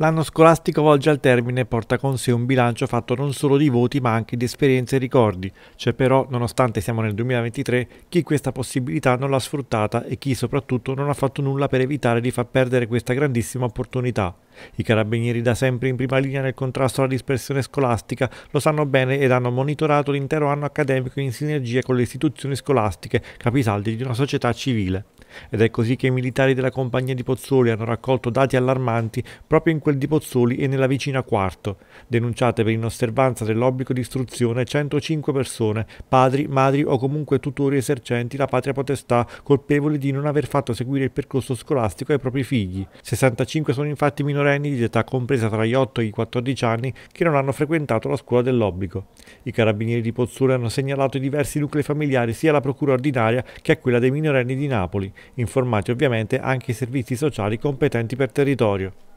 L'anno scolastico volge al termine e porta con sé un bilancio fatto non solo di voti ma anche di esperienze e ricordi. C'è però, nonostante siamo nel 2023, chi questa possibilità non l'ha sfruttata e chi soprattutto non ha fatto nulla per evitare di far perdere questa grandissima opportunità. I carabinieri da sempre in prima linea nel contrasto alla dispersione scolastica lo sanno bene ed hanno monitorato l'intero anno accademico in sinergia con le istituzioni scolastiche, capisaldi di una società civile ed è così che i militari della compagnia di Pozzoli hanno raccolto dati allarmanti proprio in quel di Pozzoli e nella vicina Quarto, denunciate per inosservanza dell'obbligo di istruzione 105 persone, padri, madri o comunque tutori esercenti la patria potestà colpevoli di non aver fatto seguire il percorso scolastico ai propri figli. 65 sono infatti minorenni di età compresa tra gli 8 e i 14 anni che non hanno frequentato la scuola dell'obbligo. I carabinieri di Pozzoli hanno segnalato i diversi nuclei familiari sia alla procura ordinaria che a quella dei minorenni di Napoli informati ovviamente anche i servizi sociali competenti per territorio.